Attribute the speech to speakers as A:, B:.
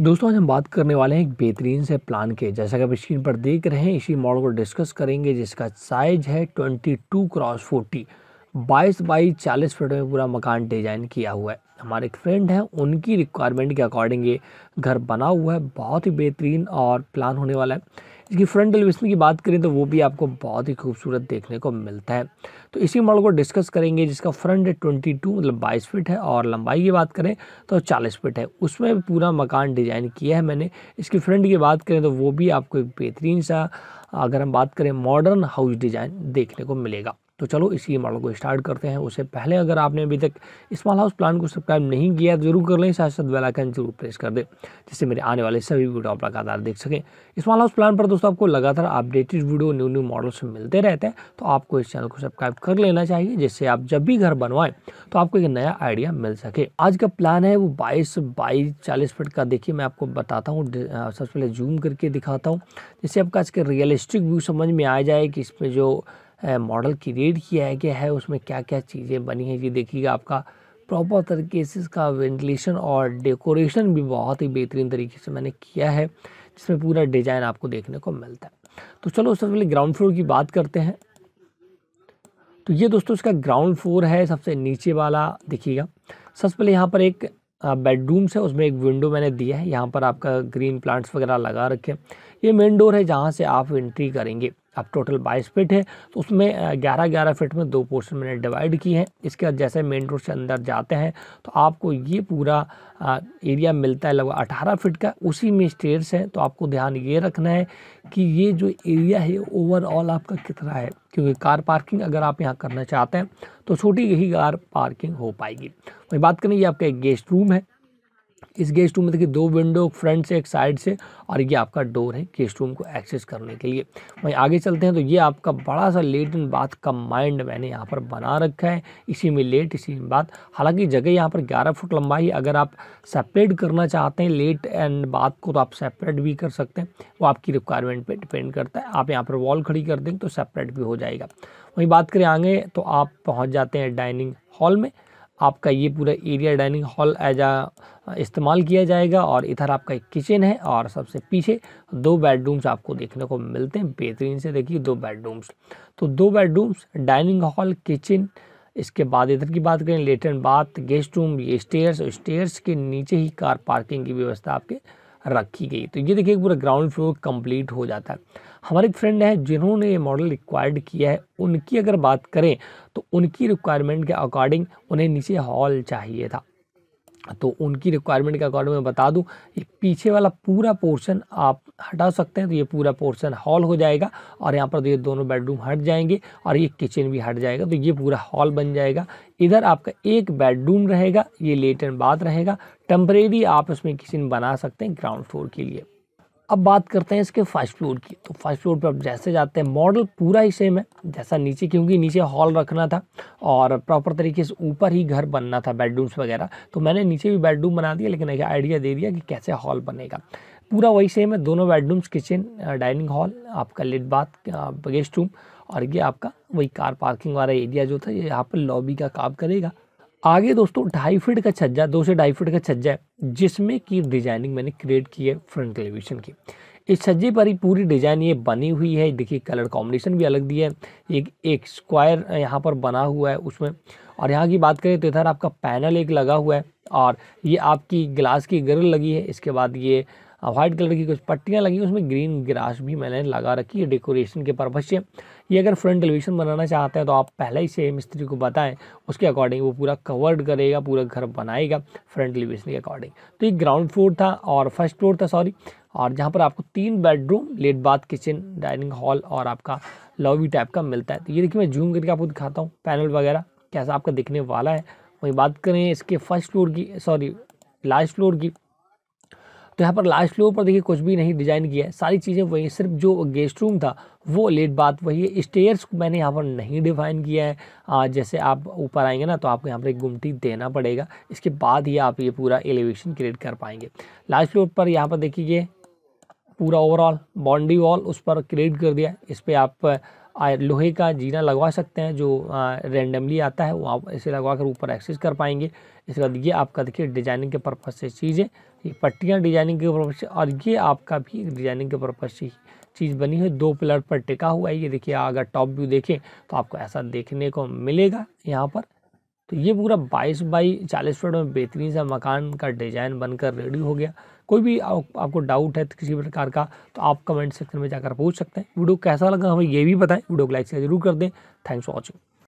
A: दोस्तों आज हम बात करने वाले हैं एक बेहतरीन से प्लान के जैसा कि आप स्क्रीन पर देख रहे हैं इसी मॉडल को डिस्कस करेंगे जिसका साइज है 22 क्रॉस 40 बाईस बाई चालीस फीट में पूरा मकान डिजाइन किया हुआ है हमारे एक फ्रेंड हैं उनकी रिक्वायरमेंट के अकॉर्डिंग ये घर बना हुआ है बहुत ही बेहतरीन और प्लान होने वाला है इसकी फ्रंट एलिवेशन की बात करें तो वो भी आपको बहुत ही खूबसूरत देखने को मिलता है तो इसी मॉडल को डिस्कस करेंगे जिसका फ्रंट है ट्वेंटी टू मतलब बाईस फिट है और लंबाई की बात करें तो चालीस फिट है उसमें पूरा मकान डिज़ाइन किया है मैंने इसकी फ्रंट की बात करें तो वो भी आपको एक बेहतरीन सा अगर हम बात करें मॉडर्न हाउस डिज़ाइन देखने को मिलेगा तो चलो इसी मॉडल को स्टार्ट करते हैं उससे पहले अगर आपने अभी तक स्मॉल हाउस प्लान को सब्सक्राइब नहीं किया तो जरूर कर लें साथ साथ बेलाइकन जरूर प्रेस कर दें जिससे मेरे आने वाले सभी वीडियो आप लगातार देख सकें स्मॉल हाउस प्लान पर दोस्तों आपको लगातार updated video new new models मिलते रहते हैं तो आपको इस चैनल को सब्सक्राइब कर लेना चाहिए जिससे आप जब भी घर बनवाएं तो आपको एक नया आइडिया मिल सके आज का प्लान है वो बाईस बाईस चालीस फिट का देखिए मैं आपको बताता हूँ सबसे पहले जूम करके दिखाता हूँ जिससे आपका आज के रियलिस्टिक व्यू समझ में आ जाए कि इसमें जो मॉडल क्रिएट किया गया है उसमें क्या क्या चीज़ें बनी हैं ये देखिएगा आपका प्रॉपर तरीके से इसका वेंटिलेशन और डेकोरेशन भी बहुत ही बेहतरीन तरीके से मैंने किया है जिसमें पूरा डिज़ाइन आपको देखने को मिलता है तो चलो सबसे पहले ग्राउंड फ्लोर की बात करते हैं तो ये दोस्तों इसका ग्राउंड फ्लोर है सबसे नीचे वाला देखिएगा सबसे पहले यहाँ पर एक बेडरूम्स है उसमें एक विंडो मैंने दिया है यहाँ पर आपका ग्रीन प्लांट्स वगैरह लगा रखे हैं ये मेन डोर है जहाँ से आप एंट्री करेंगे अब टोटल बाईस फिट है तो उसमें ग्यारह ग्यारह फिट में दो पोर्शन मैंने डिवाइड किए हैं इसके बाद जैसे मेन रोड से अंदर जाते हैं तो आपको ये पूरा एरिया मिलता है लगभग अठारह फिट का उसी में स्टेयर्स हैं तो आपको ध्यान ये रखना है कि ये जो एरिया है ओवरऑल आपका कितना है क्योंकि कार पार्किंग अगर आप यहाँ करना चाहते हैं तो छोटी ही कार पार्किंग हो पाएगी वही बात करें ये आपका एक गेस्ट रूम है इस गेस्ट रूम में देखिए दो विंडो फ्रंट से एक साइड से और ये आपका डोर है गेस्ट रूम को एक्सेस करने के लिए वहीं आगे चलते हैं तो ये आपका बड़ा सा लेट इन बाथ का माइंड मैंने यहाँ पर बना रखा है इसी में लेट इसी में बाथ हालांकि जगह यहाँ पर ग्यारह फुट लंबाई अगर आप सेपरेट करना चाहते हैं लेट एंड बाथ को तो आप सेपरेट भी कर सकते हैं वो आपकी रिक्वायरमेंट पर डिपेंड करता है आप यहाँ पर वॉल खड़ी कर देंगे तो सेपरेट भी हो जाएगा वहीं बात करें आगे तो आप पहुँच जाते हैं डाइनिंग हॉल में आपका ये पूरा एरिया डाइनिंग हॉल एज आ इस्तेमाल किया जाएगा और इधर आपका एक किचन है और सबसे पीछे दो बेडरूम्स आपको देखने को मिलते हैं बेहतरीन से देखिए दो बेडरूम्स तो दो बेडरूम्स डाइनिंग हॉल किचन इसके बाद इधर की बात करें लेटर बात गेस्ट रूम ये स्टेयर्स और स्टेयर्स के नीचे ही कार पार्किंग की व्यवस्था आपके रखी गई तो ये देखिए पूरा ग्राउंड फ्लोर कंप्लीट हो जाता है हमारे एक फ्रेंड है जिन्होंने ये मॉडल रिक्वायर्ड किया है उनकी अगर बात करें तो उनकी रिक्वायरमेंट के अकॉर्डिंग उन्हें नीचे हॉल चाहिए था तो उनकी रिक्वायरमेंट के अकॉर्डिंग मैं बता दूं ये पीछे वाला पूरा पोर्शन आप हटा सकते हैं तो ये पूरा पोर्शन हॉल हो जाएगा और यहाँ पर तो ये दोनों बेडरूम हट जाएंगे और ये किचन भी हट जाएगा तो ये पूरा हॉल बन जाएगा इधर आपका एक बेडरूम रहेगा ये लेट एंड बाथ रहेगा टम्परेरी आप इसमें किचन बना सकते हैं ग्राउंड फ्लोर के लिए अब बात करते हैं इसके फर्स्ट फ्लोर की तो फर्स्ट फ्लोर पर आप जैसे जाते हैं मॉडल पूरा ही सेम है जैसा नीचे क्योंकि नीचे हॉल रखना था और प्रॉपर तरीके से ऊपर ही घर बनना था बेडरूम्स वगैरह तो मैंने नीचे भी बेडरूम बना दिया लेकिन एक आइडिया दे दिया कि कैसे हॉल बनेगा पूरा वही सेम है दोनों बेडरूम्स किचन डाइनिंग हॉल आपका लेट बाथ गेस्ट रूम और ये आपका वही कार पार्किंग वाला एरिया जो था ये यहाँ पर लॉबी का काम करेगा आगे दोस्तों ढाई फीट का छज्जा दो से ढाई फीट का छज्जा है जिसमें की डिजाइनिंग मैंने क्रिएट की है फ्रंट एलिवेशन की इस छज्जे पर ही पूरी डिजाइन ये बनी हुई है देखिए कलर कॉम्बिनेशन भी अलग दिया है एक एक स्क्वायर यहाँ पर बना हुआ है उसमें और यहाँ की बात करें तो इधर आपका पैनल एक लगा हुआ है और ये आपकी ग्लास की गर्ल लगी है इसके बाद ये वाइट कलर की कुछ पट्टियाँ लगी उसमें ग्रीन ग्रास भी मैंने लगा रखी है डेकोरेशन के पर्पज़ से ये अगर फ्रंट एलिवेशन बनाना चाहते हैं तो आप पहले ही से मिस्त्री को बताएं उसके अकॉर्डिंग वो पूरा कवर्ड करेगा पूरा घर बनाएगा फ्रंट एलिवेशन के अकॉर्डिंग तो ये ग्राउंड फ्लोर था और फर्स्ट फ्लोर था सॉरी और जहाँ पर आपको तीन bedroom latrine bath kitchen dining hall और आपका लॉबी टाइप का मिलता है तो ये देखिए मैं जूम करके आपको दिखाता हूँ पैनल वगैरह कैसा आपका दिखने वाला है वहीं बात करें इसके फर्स्ट फ्लोर की सॉरी लास्ट फ्लोर की तो यहाँ पर लास्ट फ्लोर पर देखिए कुछ भी नहीं डिजाइन किया है सारी चीज़ें वही सिर्फ जो गेस्ट रूम था वो लेट बात वही है स्टेयर्स मैंने यहाँ पर नहीं डिफाइन किया है आ, जैसे आप ऊपर आएंगे ना तो आपको यहाँ पर एक गुमटी देना पड़ेगा इसके बाद ही आप ये पूरा एलिवेशन क्रिएट कर पाएंगे लास्ट फ्लोर पर यहाँ पर देखिए पूरा ओवरऑल बाउंड्री वॉल उस पर क्रिएट कर दिया इस पर आप लोहे का जीना लगवा सकते हैं जो रेंडमली आता है वो आप इसे लगवा कर ऊपर एक्सेस कर पाएंगे इसके बाद ये आपका देखिए डिजाइनिंग के पर्पज़ से चीज़ है ये पट्टियाँ डिजाइनिंग के पर्पज़ से और ये आपका भी डिजाइनिंग के पर्पज़ से चीज़ बनी हुई दो पिलर पर टिका हुआ है ये देखिए अगर टॉप व्यू देखें तो आपको ऐसा देखने को मिलेगा यहाँ पर तो ये पूरा 22 बाई 40 फीट में बेहतरीन सा मकान का डिज़ाइन बनकर रेडी हो गया कोई भी आप, आपको डाउट है किसी प्रकार का तो आप कमेंट सेक्शन में जाकर पूछ सकते हैं वीडियो कैसा लगा हमें ये भी बताएं वीडियो को लाइक शेयर जरूर कर दें थैंक्स फॉर वॉचिंग